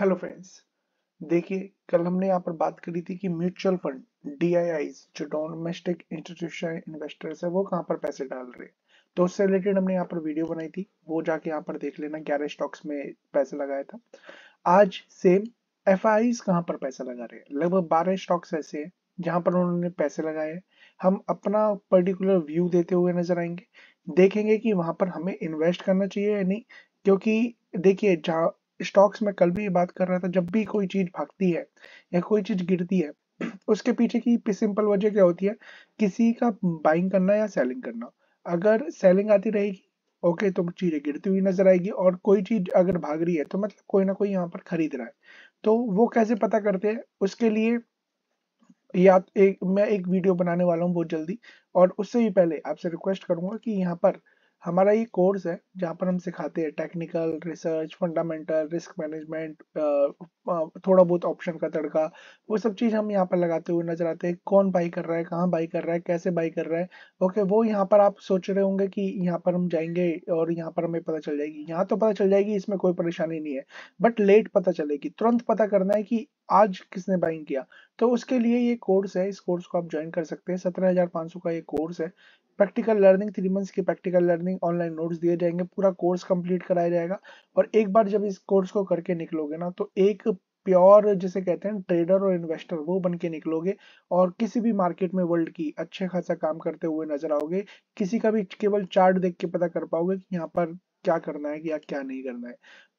Hello friends देखिए कल हमने यहाँ पर बात करी थी कि म्यूचुअल फंड डी जो डोमेस्टिक इंस्टीट्यूशन इन्वेस्टर्स है वो कहाँ पर पैसे डाल रहे हैं तो उससे रिलेटेड हमने यहाँ पर वीडियो बनाई थी वो जाके यहाँ पर देख लेना ग्यारह स्टॉक्स में पैसे लगाया था आज सेम एफ आई कहाँ पर पैसा लगा रहे हैं लगभग बारह स्टॉक्स ऐसे है जहाँ पर उन्होंने पैसे लगाए हम अपना पर्टिकुलर व्यू देते हुए नजर आएंगे देखेंगे कि वहां पर हमें इन्वेस्ट करना चाहिए या नहीं क्योंकि देखिए जहाँ स्टॉक्स में कल भी ये बात कर रहा था जब भी कोई चीज भागती है या कोई चीज गिरती है उसके पीछे की सिंपल वजह क्या होती है किसी का बाइंग करना या सेलिंग करना अगर सेलिंग आती रहेगी ओके तो चीजें गिरती हुई नजर आएगी और कोई चीज अगर भाग रही है तो मतलब कोई ना कोई यहाँ पर खरीद रहा है तो वो कैसे पता करते हैं उसके लिए या एक मैं एक वीडियो बनाने वाला हूँ बहुत जल्दी और उससे भी पहले आपसे रिक्वेस्ट करूंगा कि यहाँ पर हमारा ये कोर्स है जहाँ पर हम सिखाते हैं technical research fundamental risk management थोड़ा बहुत ऑप्शन का तड़का वो सब चीज़ हम यहाँ पर लगाते हुए नजर आते हैं कौन बाई कर रहा है कहाँ बाई कर रहा है कैसे बाई कर रहा है ओके वो यहाँ पर आप सोच रहे होंगे कि यहाँ पर हम जाएंगे और यहाँ पर हमें पता चल जाएगी यहाँ तो पता चल जाएगी इसमें कोई परेशानी नहीं है बट लेट पता चलेगी तुरंत पता करना है कि आज किसने बाइंग किया तो उसके लिए ये कोर्स है इस कोर्स को आप ज्वाइन कर सकते हैं सत्रह हजार पाँच सौ का ये कोर्स है प्रैक्टिकल लर्निंग थ्री मंथ्स की प्रैक्टिकल लर्निंग ऑनलाइन नोट्स दिए जाएंगे पूरा कोर्स कंप्लीट कराया जाएगा और एक बार जब इस कोर्स को करके निकलोगे ना तो एक प्योर जिसे कहते हैं ट्रेडर और इन्वेस्टर वो बन के निकलोगे और किसी भी मार्केट में वर्ल्ड की अच्छे खासा काम करते हुए नजर आओगे किसी का भी केवल चार्ट देख के पता कर पाओगे कि यहाँ पर क्या करना है या क्या नहीं करना है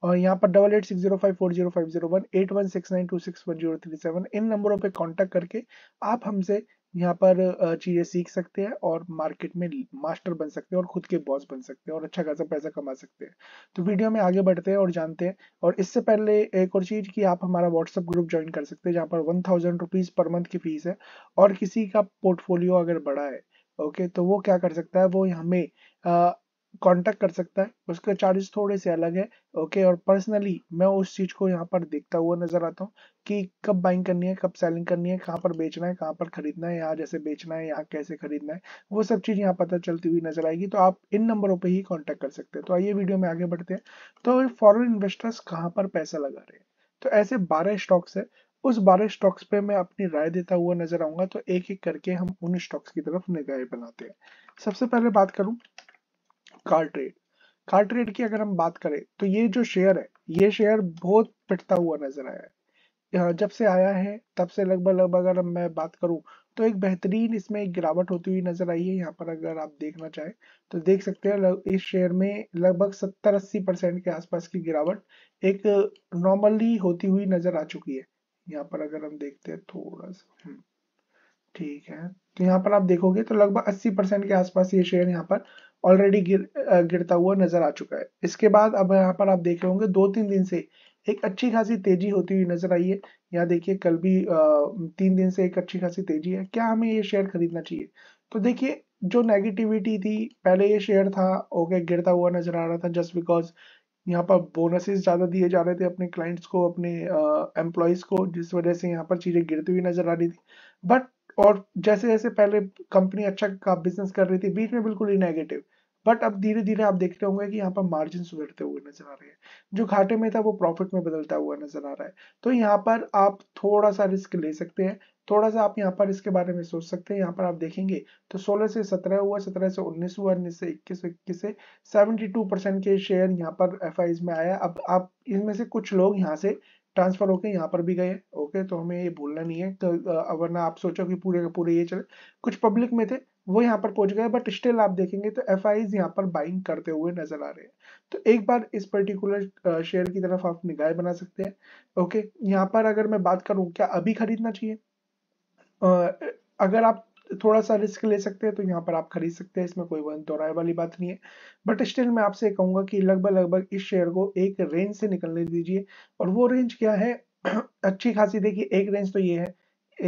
और यहाँ पर double eight six zero five four zero five zero one eight one six nine two six one zero three seven इन नंबरों पर कॉन्टेक्ट करके आप हमसे यहाँ पर चीज़ें सीख सकते हैं और मार्केट में मास्टर बन सकते हैं और खुद के बॉस बन सकते हैं और अच्छा खासा पैसा कमा सकते हैं तो वीडियो में आगे बढ़ते हैं और जानते हैं और इससे पहले एक और चीज़ कि आप हमारा व्हाट्सएप ग्रुप ज्वाइन कर सकते हैं जहाँ पर one thousand rupees per month की फीस है और किसी का पोर्टफोलियो अगर बड़ा है ओके तो वो क्या कर सकता है वो हमें कांटेक्ट कर सकता है उसके चार्जेस थोड़े से अलग है ओके और पर्सनली मैं उस चीज़ को यहाँ पर देखता हुआ नजर आता हूँ कि कब बाइंग करनी है कब सेलिंग करनी है कहाँ पर बेचना है कहाँ पर खरीदना है यहाँ जैसे बेचना है यहाँ कैसे खरीदना है वो सब चीज़ यहाँ पता चलती हुई नजर आएगी तो आप इन नंबरों पर ही कॉन्टेक्ट कर सकते हैं तो आइए वीडियो में आगे बढ़ते हैं तो फॉरन इन्वेस्टर्स कहाँ पर पैसा लगा रहे हैं तो ऐसे बारह स्टॉक्स है उस बारह स्टॉक्स पे मैं अपनी राय देता हुआ नजर आऊंगा तो एक एक करके हम उन स्टॉक्स की तरफ निगाहें बनाते हैं सबसे पहले बात करूं कार कार्ट्रेड की अगर हम बात करें तो ये जो शेयर है ये शेयर बहुत पिटता हुआ नजर आया है जब से आया है तब से लगभग लगभग अगर मैं बात करूं तो एक बेहतरीन इसमें एक गिरावट होती हुई नजर आई है यहाँ पर अगर आप देखना चाहें तो देख सकते हैं इस शेयर में लगभग सत्तर अस्सी परसेंट के आसपास की गिरावट एक नॉर्मली होती हुई नजर आ चुकी है यहाँ पर अगर हम देखते हैं थोड़ा सा हम्म, ठीक है तो यहाँ पर आप देखोगे तो लगभग अस्सी परसेंट के आसपास ये शेयर यहाँ पर ऑलरेडी गिर गिरता हुआ नजर आ चुका है इसके बाद अब यहाँ पर आप देख रहे होंगे दो तीन दिन से एक अच्छी खासी तेजी होती हुई नजर आई है यहाँ देखिए कल भी तीन दिन से एक अच्छी खासी तेजी है क्या हमें ये शेयर खरीदना चाहिए तो देखिए जो नेगेटिविटी थी पहले ये शेयर था ओके गिरता हुआ नजर आ रहा था जस्ट बिकॉज यहाँ पर बोनसेस ज़्यादा दिए जा रहे थे अपने क्लाइंट्स को अपने एम्प्लॉयज़ को जिस वजह से यहाँ पर चीज़ें गिरती हुई नजर आ रही थी बट और जैसे जैसे पहले कंपनी अच्छा का बिजनेस कर रही थी बीच में बिल्कुल ही नेगेटिव बट अब धीरे धीरे आप देख रहे होंगे कि यहाँ पर मार्जिन सुधरते हुए नजर आ रहे हैं जो घाटे में था वो प्रॉफिट में बदलता हुआ नजर आ रहा है तो यहाँ पर आप थोड़ा सा रिस्क ले सकते हैं थोड़ा सा आप यहाँ पर इसके बारे में सोच सकते हैं यहाँ पर आप देखेंगे तो 16 से 17 हुआ 17 से 19 हुआ उन्नीस से 21 इक्कीस से 72 परसेंट के शेयर यहाँ पर एफ में आया अब आप इनमें से कुछ लोग यहाँ से ट्रांसफर होके यहाँ पर भी गए ओके तो हमें ये बोलना नहीं है तो वरना आप सोचो कि पूरे का पूरे ये चले कुछ पब्लिक में थे वो यहाँ पर पहुंच गए बट स्टिल आप देखेंगे तो एफ यहाँ पर बाइंग करते हुए नजर आ रहे हैं तो एक बार इस पर्टिकुलर शेयर की तरफ आप निगाह बना सकते हैं ओके यहाँ पर अगर मैं बात करूँ क्या अभी खरीदना चाहिए अगर आप थोड़ा सा रिस्क ले सकते हैं तो यहाँ पर आप खरीद सकते हैं इसमें कोई दोहराए वाली बात नहीं है बट स्टिल मैं आपसे कहूंगा कि लगभग लगभग इस शेयर को एक रेंज से निकलने दीजिए और वो रेंज क्या है अच्छी खासी देखिए एक रेंज तो ये है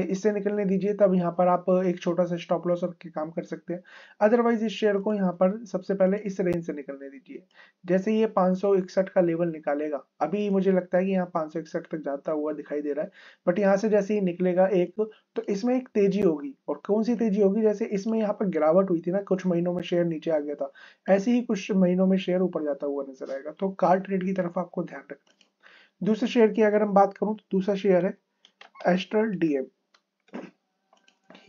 इससे निकलने दीजिए तब यहाँ पर आप एक छोटा सा स्टॉप लॉस रख के काम कर सकते हैं अदरवाइज इस शेयर को यहाँ पर सबसे पहले इस रेंज से निकलने दीजिए जैसे ये पांच का लेवल निकालेगा अभी मुझे लगता है कि यहाँ पांच तक जाता हुआ दिखाई दे रहा है बट यहाँ से जैसे ही निकलेगा एक तो इसमें एक तेजी होगी और कौन सी तेजी होगी जैसे इसमें यहाँ पर गिरावट हुई थी ना कुछ महीनों में शेयर नीचे आ गया था ऐसे ही कुछ महीनों में शेयर ऊपर जाता हुआ नजर आएगा तो कार ट्रेड की तरफ आपको ध्यान रखना दूसरे शेयर की अगर हम बात करूं तो दूसरा शेयर है एस्ट्रल डीएम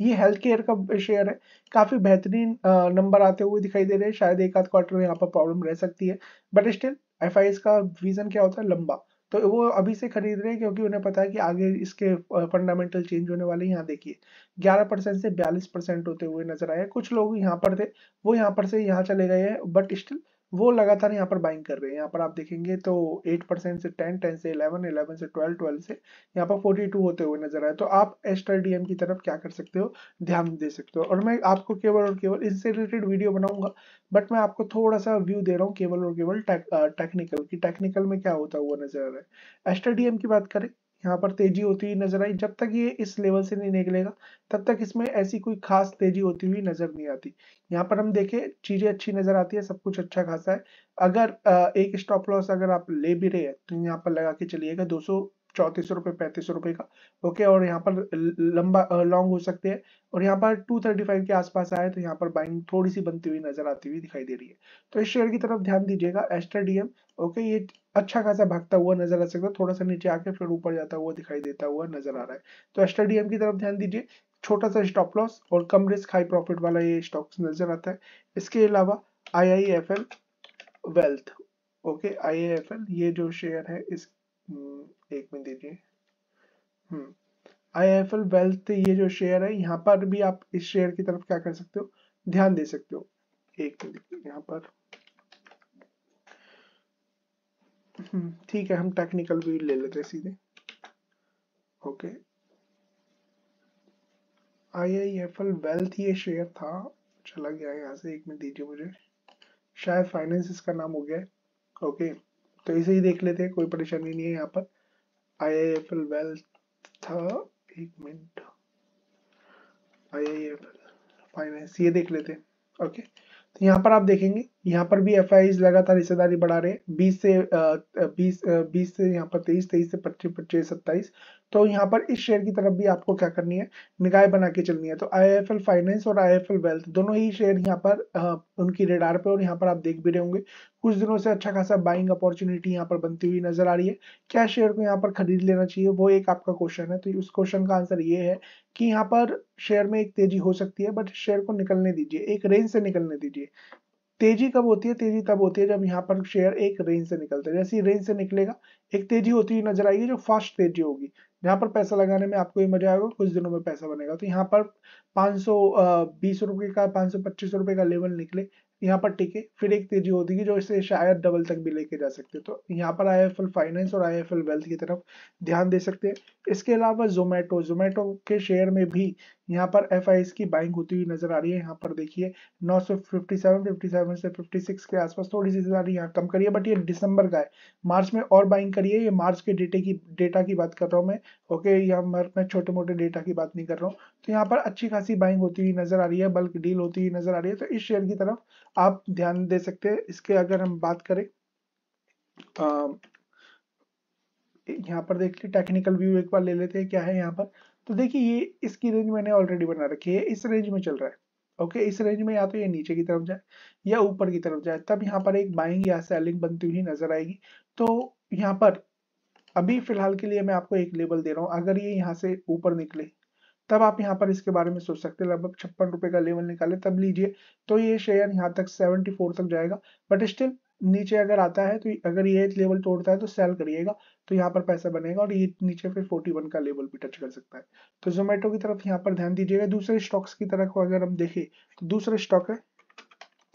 ये हेल्थ केयर का शेयर है काफ़ी बेहतरीन नंबर आते हुए दिखाई दे रहे हैं शायद एक आध क्वार्टर में यहाँ पर प्रॉब्लम रह सकती है बट स्टिल एफ का रीजन क्या होता है लंबा तो वो अभी से खरीद रहे हैं क्योंकि उन्हें पता है कि आगे इसके फंडामेंटल चेंज होने वाले यहाँ देखिए 11 परसेंट से 42 परसेंट होते हुए नजर आए कुछ लोग यहाँ पर थे वो यहाँ पर से यहाँ चले गए हैं बट स्टिल वो लगातार यहाँ पर बाइंग कर रहे हैं यहाँ पर आप देखेंगे तो एट परसेंट से टेन टेन से इलेवन इलेवन से ट्वेल्व ट्वेल्व से यहाँ पर फोर्टी टू होते हुए नजर आए तो आप एस्टर डीएम की तरफ क्या कर सकते हो ध्यान दे सकते हो और मैं आपको केवल और केवल इससे रिलेटेड वीडियो बनाऊंगा बट मैं आपको थोड़ा सा व्यू दे रहा हूँ केवल और केवल टेक्निकल की टेक्निकल में क्या होता हुआ नजर आ रहा है एस्टर डीएम की बात करें यहाँ पर तेजी होती हुई नजर आई जब तक ये इस लेवल से नहीं निकलेगा तब तक इसमें ऐसी कोई खास तेजी होती हुई नजर नहीं आती यहाँ पर हम देखें चीजें अच्छी नजर आती है सब कुछ अच्छा खासा है अगर एक स्टॉप लॉस अगर आप ले भी रहे हैं तो यहाँ पर लगा के चलिएगा दो चौतीस रुपए पैंतीस रुपए का ओके और यहाँ पर लंबा लॉन्ग हो सकते हैं और यहाँ पर 235 के आसपास आए तो यहाँ पर बाइंग थोड़ी सी बनती हुई नजर आती हुई दिखाई दे रही है तो इस शेयर की तरफ ध्यान दीजिएगा एस्टर डीएम ओके ये अच्छा खासा भागता हुआ नजर आ सकता है थोड़ा सा नीचे आके फिर ऊपर जाता हुआ दिखाई देता हुआ नजर आ रहा है तो एस्टर डीएम की तरफ ध्यान दीजिए छोटा सा स्टॉप लॉस और कम रिस्क हाई प्रॉफिट वाला ये स्टॉक नजर आता है इसके अलावा आई वेल्थ ओके आई ये जो शेयर है इस हम्म, एक मिनट दीजिए आई एफ एल वेल्थ ये जो शेयर है यहाँ पर भी आप इस शेयर की तरफ क्या कर सकते हो ध्यान दे सकते हो एक मिनट यहाँ पर हम्म, ठीक है हम टेक्निकल व्यू ले लेते हैं सीधे okay I I F L wealth ये शेयर था चला गया यहाँ से एक मिनट दीजिए मुझे शायद फाइनेंस इसका नाम हो गया है ओके okay. तो इसे ही देख लेते हैं कोई परेशानी नहीं है यहाँ पर I I F L wealth था एक minute I I F L finance ये देख लेते हैं ओके तो यहाँ पर आप देखेंगे यहाँ पर भी एफ लगातार हिस्सेदारी बढ़ा रहे हैं बीस से बीस बीस से यहाँ पर तेईस तेईस से पच्चीस पच्चीस सत्ताईस तो यहाँ पर इस शेयर की तरफ भी आपको क्या करनी है निकाय बना के चलनी है तो आई फाइनेंस और आई वेल्थ दोनों ही शेयर यहाँ पर उनकी रेडार पे और यहाँ पर आप देख भी रहे होंगे कुछ दिनों से अच्छा खासा बाइंग अपॉर्चुनिटी यहाँ पर बनती हुई नजर आ रही है क्या शेयर को यहाँ पर खरीद लेना चाहिए वो एक आपका क्वेश्चन है तो उस क्वेश्चन का आंसर ये है कि यहाँ पर शेयर में एक तेजी हो सकती है बट शेयर को निकलने दीजिए एक रेंज से निकलने दीजिए तेजी कब होती है तेजी तब होती है जब यहाँ पर शेयर एक रेंज से निकलता है जैसे रेंज से निकलेगा एक तेजी होती हुई नजर आएगी जो फास्ट तेजी होगी यहाँ पर पैसा लगाने में आपको ये मजा आएगा कुछ दिनों में पैसा बनेगा तो यहाँ पर पाँच सौ रुपए का पाँच सौ पच्चीस का लेवल निकले यहाँ पर टिके फिर एक तेजी होती है जो इसे शायद डबल तक भी लेके जा सकते हैं तो यहाँ पर आई फाइनेंस और आई वेल्थ की तरफ ध्यान दे सकते हैं इसके अलावा जोमेटो जोमेटो के शेयर में भी यहाँ पर एफ की बाइंग होती हुई नजर आ रही है यहाँ पर देखिए नौ सौ फिफ्टी सेवन फिफ्टी सेवन से फिफ्टी सिक्स के आसपास थोड़ी सी ज्यादा यहाँ कम करिए बट ये दिसंबर का है मार्च में और बाइंग करिए ये मार्च के डेटे की डेटा की बात कर रहा हूँ मैं ओके यहाँ मार्च में छोटे मोटे डेटा की बात नहीं कर रहा हूँ तो यहाँ पर अच्छी खासी बाइंग होती हुई नजर आ रही है बल्क डील होती हुई नजर आ रही है तो इस शेयर की तरफ आप ध्यान दे सकते हैं इसके अगर हम बात करें तो, यहाँ पर देख ली टेक्निकल व्यू एक बार ले लेते हैं क्या है यहाँ पर तो देखिए ये इसकी रेंज मैंने ऑलरेडी बना रखी है इस रेंज में चल रहा है ओके इस रेंज में या तो ये नीचे की तरफ जाए या ऊपर की तरफ जाए तब यहाँ पर एक बाइंग या सेलिंग बनती हुई नजर आएगी तो यहाँ पर अभी फिलहाल के लिए मैं आपको एक लेबल दे रहा हूँ अगर ये यहाँ से ऊपर निकले तब आप यहाँ पर इसके बारे में सोच सकते हैं लगभग छप्पन रुपए का लेवल निकाले तब लीजिए तो ये शेयर यहाँ तक 74 तक जाएगा बट स्टिल नीचे अगर आता है तो अगर ये लेवल तोड़ता है तो सेल करिएगा तो यहाँ पर पैसा बनेगा और ये नीचे फिर 41 का लेवल भी टच कर सकता है तो जोमेटो की तरफ यहाँ पर ध्यान दीजिएगा दूसरे स्टॉक्स की तरफ अगर हम देखें तो दूसरा स्टॉक है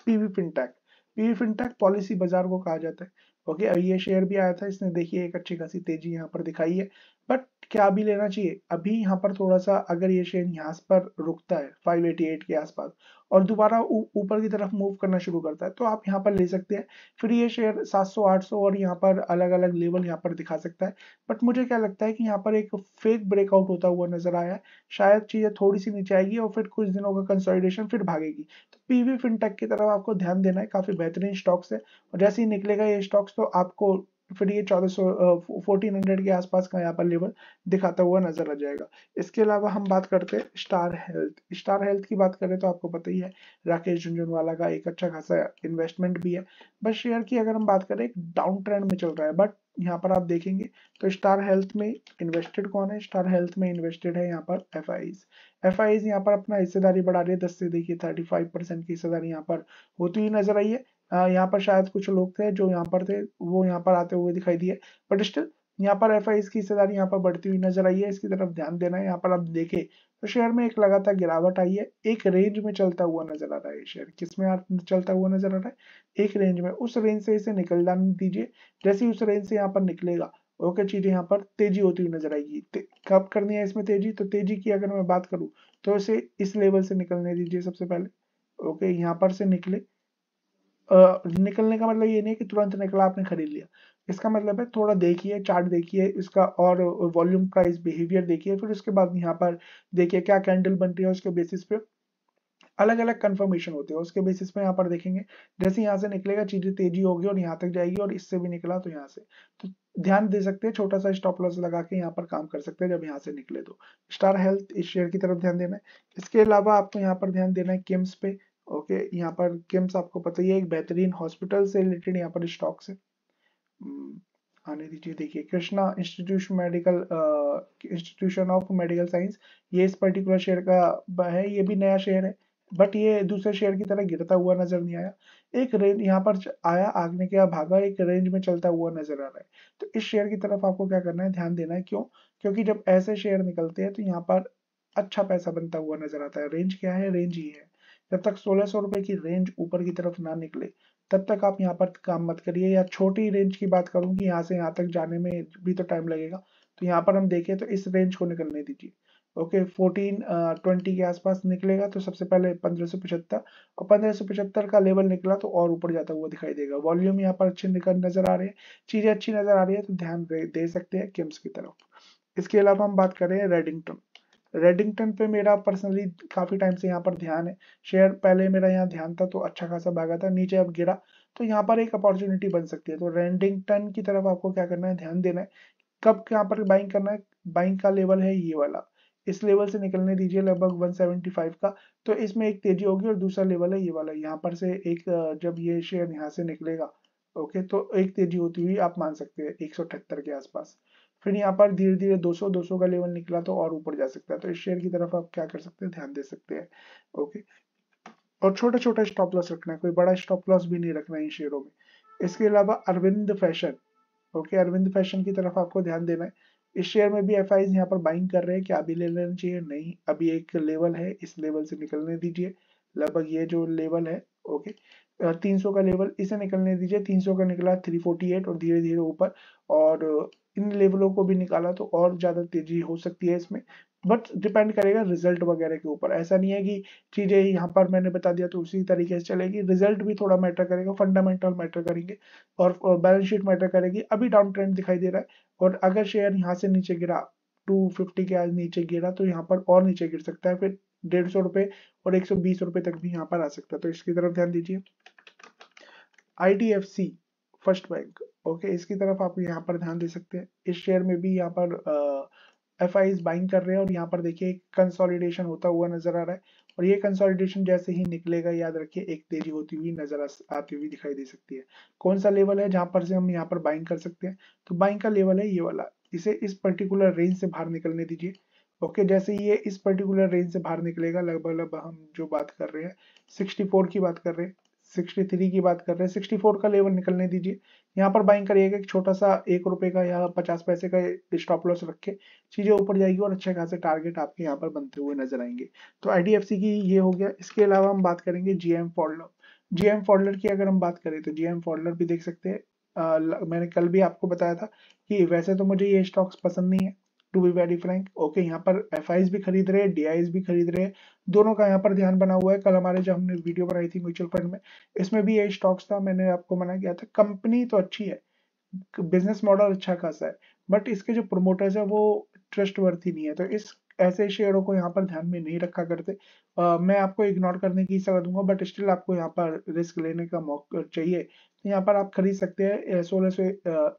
PV fintech PV fintech policy Bazaar को कहा जाता है ओके अभी ये शेयर भी आया था इसने देखिए एक अच्छी खासी तेजी यहाँ पर दिखाई है बट क्या अभी लेना चाहिए अभी यहाँ पर थोड़ा सा अगर ये शेयर यहाँ पर रुकता है 588 के आसपास और दोबारा ऊपर की तरफ मूव करना शुरू करता है तो आप यहाँ पर ले सकते हैं फिर ये शेयर 700 800 और यहाँ पर अलग अलग लेवल यहाँ पर दिखा सकता है बट मुझे क्या लगता है कि यहाँ पर एक फेक ब्रेकआउट होता हुआ नजर आया है शायद चीज़ें थोड़ी सी नीचे आएगी और फिर कुछ दिनों का कंसोलिडेशन फिर भागेगी तो पीवी फिनटेक की तरफ आपको ध्यान देना है काफ़ी बेहतरीन स्टॉक्स है और जैसे ही निकलेगा ये स्टॉक्स तो आपको फिर ये चौदह सौ फोर्टीन हंड्रेड के आसपास का यहाँ पर लेवल दिखाता हुआ नजर आ जाएगा इसके अलावा हम बात करते हैं स्टार हेल्थ स्टार हेल्थ की बात करें तो आपको पता ही है राकेश झुंझुनवाला का एक अच्छा खासा इन्वेस्टमेंट भी है बस शेयर की अगर हम बात करें एक डाउन ट्रेंड में चल रहा है बट यहाँ पर आप देखेंगे तो स्टार हेल्थ में इन्वेस्टेड कौन है स्टार हेल्थ में इन्वेस्टेड है यहाँ पर एफ आईज एफ आईज यहाँ पर अपना हिस्सेदारी बढ़ा रही है दस से देखिए थर्टी फाइव परसेंट की हिस्सेदारी यहाँ पर होती हुई नजर आई है यहाँ पर शायद कुछ लोग थे जो यहाँ पर थे वो यहाँ पर आते हुए दिखाई दिए बट स्टिल यहाँ पर एफ आई की हिस्सेदारी यहाँ पर बढ़ती हुई नजर आई है इसकी तरफ ध्यान देना है यहाँ पर आप देखे तो शेयर में एक लगातार गिरावट आई है एक रेंज में चलता हुआ नजर आ रहा है शेयर किसमें चलता हुआ नजर आ रहा है एक रेंज में उस रेंज से इसे निकल जाने दीजिए जैसे उस रेंज से यहाँ पर निकलेगा ओके चीजें यहाँ पर तेजी होती हुई नजर आएगी कब करनी है इसमें तेजी तो तेजी की अगर मैं बात करूँ तो इसे इस लेवल से निकलने दीजिए सबसे पहले ओके यहाँ पर से निकले निकलने का मतलब ये नहीं कि तुरंत निकला आपने खरीद लिया इसका मतलब है थोड़ा देखिए चार्ट देखिए इसका और वॉल्यूम प्राइस बिहेवियर देखिए फिर उसके बाद यहाँ पर देखिए क्या कैंडल बन रही है उसके बेसिस पे अलग अलग कंफर्मेशन होते हैं उसके बेसिस पे यहाँ पर देखेंगे जैसे यहाँ से निकलेगा चीजें तेजी होगी और यहाँ तक जाएगी और इससे भी निकला तो यहाँ से तो ध्यान दे सकते हैं छोटा सा स्टॉप लॉस लगा के यहाँ पर काम कर सकते हैं जब यहाँ से निकले तो स्टार हेल्थ इस शेयर की तरफ ध्यान देना है इसके अलावा आपको यहाँ पर ध्यान देना है किम्स पे ओके यहाँ पर किम्स आपको पता ही है एक बेहतरीन हॉस्पिटल से रिलेटेड यहाँ पर स्टॉक है हम्म, आने दीजिए देखिए Krishna institution medical institution of medical science ये इस पर्टिकुलर शेयर का है ये भी नया शेयर है बट ये दूसरे शेयर की तरह गिरता हुआ नजर नहीं आया एक रेंज यहाँ पर आया आगने के भागा एक रेंज में चलता हुआ नजर आ रहा है तो इस शेयर की तरफ आपको क्या करना है ध्यान देना है क्यों क्योंकि जब ऐसे शेयर निकलते हैं तो यहाँ पर अच्छा पैसा बनता हुआ नजर आता है रेंज क्या है रेंज ही है जब तक सोलह सौ रुपए की रेंज ऊपर की तरफ ना निकले तब तक आप यहाँ पर काम मत करिए या छोटी रेंज की बात करूँ कि यहाँ से यहाँ तक जाने में भी तो टाइम लगेगा तो यहाँ पर हम देखें तो इस रेंज को निकलने दीजिए ओके फोर्टीन ट्वेंटी के आसपास निकलेगा तो सबसे पहले पंद्रह सौ पचहत्तर और पंद्रह सौ पचहत्तर का लेवल निकला तो और ऊपर जाता हुआ दिखाई देगा वॉल्यूम यहाँ पर अच्छे निकल नजर आ रहे हैं चीजें अच्छी नजर आ रही है तो ध्यान दे सकते हैं किम्स की तरफ इसके अलावा हम बात करें रेडिंगटन रेडिंगटन पे मेरा पर्सनली काफ़ी टाइम से यहाँ पर ध्यान है शेयर पहले मेरा यहाँ ध्यान था तो अच्छा खासा भागा था नीचे अब गिरा तो यहाँ पर एक अपॉर्चुनिटी बन सकती है तो रेडिंगटन की तरफ आपको क्या करना है ध्यान देना है कब यहाँ पर बाइंग करना है बाइंग का लेवल है ये वाला इस लेवल से निकलने दीजिए लगभग 175 का तो इसमें एक तेजी होगी और दूसरा लेवल है ये वाला यहाँ पर से एक जब ये शेयर यहाँ से निकलेगा ओके तो एक तेजी होती हुई आप मान सकते हैं एक के आसपास फिर यहाँ पर धीरे धीरे 200 200 का लेवल निकला तो और ऊपर जा सकता है तो इस शेयर की तरफ आप क्या कर सकते हैं ध्यान दे सकते हैं ओके और छोटा छोटा स्टॉप लॉस रखना है कोई बड़ा स्टॉप लॉस भी नहीं रखना है इन शेयरों में इसके अलावा Arvind fashion okay Arvind fashion की तरफ आपको ध्यान देना है इस शेयर में भी एफ आई यहाँ पर बाइंग कर रहे हैं कि अभी ले लेना चाहिए नहीं अभी एक लेवल है इस लेवल से निकलने दीजिए लगभग ये जो लेवल है ओके तीन सौ का लेवल इसे निकलने दीजिए 300 का निकला 348 और धीरे धीरे ऊपर और इन लेवलों को भी निकाला तो और ज़्यादा तेजी हो सकती है इसमें बट डिपेंड करेगा रिजल्ट वगैरह के ऊपर ऐसा नहीं है कि चीज़ें यहाँ पर मैंने बता दिया तो उसी तरीके से चलेगी रिजल्ट भी थोड़ा मैटर करेगा फंडामेंटल मैटर करेंगे और बैलेंस शीट मैटर करेगी अभी डाउन ट्रेंड दिखाई दे रहा है और अगर शेयर यहाँ से नीचे गिरा 250 के आज नीचे गिरा तो यहाँ पर और नीचे गिर सकता है फिर डेढ़ सौ रुपए और एक सौ बीस रुपए तक भी यहाँ पर आ सकता है तो इसकी तरफ ध्यान दीजिए I D F C first bank okay इसकी तरफ आप यहाँ पर ध्यान दे सकते हैं इस शेयर में भी यहाँ पर एफ आई बाइंग कर रहे हैं और यहाँ पर देखिए कंसोलिडेशन होता हुआ नजर आ रहा है और ये कंसोलिडेशन जैसे ही निकलेगा याद रखिए एक तेजी होती हुई नजर आती हुई दिखाई दे सकती है कौन सा लेवल है जहां पर से हम यहाँ पर बाइंग कर सकते हैं तो बाइंग का लेवल है ये वाला इसे इस पर्टिकुलर रेंज से बाहर निकलने दीजिए ओके okay, जैसे ये इस पर्टिकुलर रेंज से बाहर निकलेगा लगभग लगभग हम जो बात कर रहे हैं 64 की बात कर रहे हैं 63 की बात कर रहे हैं 64 का लेवल निकलने दीजिए यहाँ पर बाइंग करिएगा एक छोटा सा एक रुपए का या पचास पैसे का स्टॉप लॉस रख के चीजें ऊपर जाएगी और अच्छे खासे टारगेट आपके यहाँ पर बनते हुए नजर आएंगे तो आईडीएफसी की ये हो गया इसके अलावा हम बात करेंगे जीएम फॉडलर जीएम फॉडलर की अगर हम बात करें तो जीएम फॉडलर भी देख सकते हैं मैंने कल भी आपको बताया था कि वैसे तो मुझे ये स्टॉक्स पसंद नहीं है to be very frank okay यहाँ पर एफ भी खरीद रहे हैं डी भी खरीद रहे हैं दोनों का यहाँ पर ध्यान बना हुआ है कल हमारे जो हमने वीडियो बनाई थी म्यूचुअल फंड में इसमें भी यही स्टॉक्स था मैंने आपको मना किया था कंपनी तो अच्छी है बिजनेस मॉडल अच्छा खासा है बट इसके जो प्रोमोटर्स है वो ट्रस्ट वर्थी नहीं है तो इस ऐसे शेयरों को यहाँ पर ध्यान में नहीं रखा करते आ, मैं आपको इग्नोर करने की सलाह दूंगा बट स्टिल आपको यहाँ पर रिस्क लेने का मौका चाहिए तो यहाँ पर आप खरीद सकते हैं सोलह सौ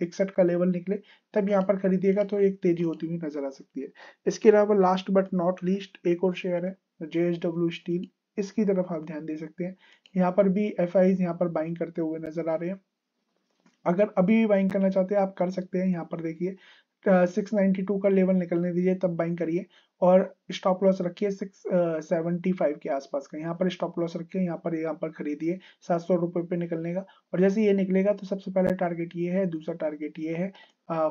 इकसठ का लेवल निकले तब यहाँ पर खरीदिएगा तो एक तेजी होती हुई नजर आ सकती है इसके अलावा लास्ट बट नॉट लीस्ट एक और शेयर है जे स्टील इसकी तरफ आप ध्यान दे सकते हैं यहाँ पर भी एफ आई यहाँ पर बाइंग करते हुए नजर आ रहे हैं अगर अभी भी बाइंग करना चाहते हैं आप कर सकते हैं यहाँ पर देखिए सिक्स नाइनटी टू का लेवल निकलने दीजिए तब बाइंग करिए और स्टॉप लॉस रखिए सिक्स सेवेंटी फाइव के आसपास का यहाँ पर स्टॉप लॉस रखिए यहाँ पर यहाँ पर खरीदिए सात सौ रुपये पे निकलने का और जैसे ये निकलेगा तो सबसे पहला टारगेट ये है दूसरा टारगेट ये है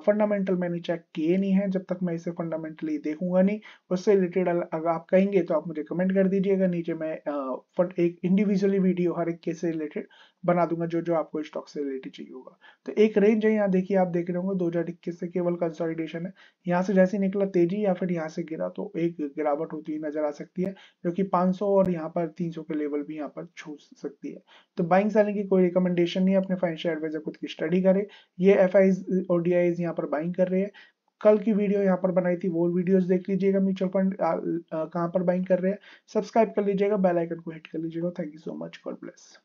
फंडामेंटल uh, मैंने चेक किए नहीं है जब तक मैं इसे फंडामेंटली देखूंगा नहीं उससे रिलेटेड अगर आप कहेंगे तो आप मुझे कमेंट कर दीजिएगा नीचे मैं uh, एक इंडिविजुअली वीडियो हर एक केस से रिलेटेड बना दूंगा जो जो आपको स्टॉक से रिलेटेड चाहिए होगा तो एक रेंज है यहाँ देखिए आप देख रहे होंगे दो हजार इक्कीस से केवल कंसोलिडेशन है यहाँ से जैसे निकला तेजी या फिर यहाँ से गिरा तो तो एक गिरावट होती हुई नजर आ सकती है जो कि 500 और यहाँ पर 300 के लेवल भी यहाँ पर छू सकती है तो बाइंग सेलिंग की कोई रिकमेंडेशन नहीं है अपने फाइनेंशियल एडवाइजर खुद की स्टडी करे ये एफ आई और डी आई यहाँ पर बाइंग कर रहे हैं कल की वीडियो यहाँ पर बनाई थी वो वीडियोस देख लीजिएगा म्यूचुअल फंड कहाँ पर बाइंग कर रहे हैं सब्सक्राइब कर लीजिएगा बेल आइकन को हिट कर लीजिएगा thank you so much God bless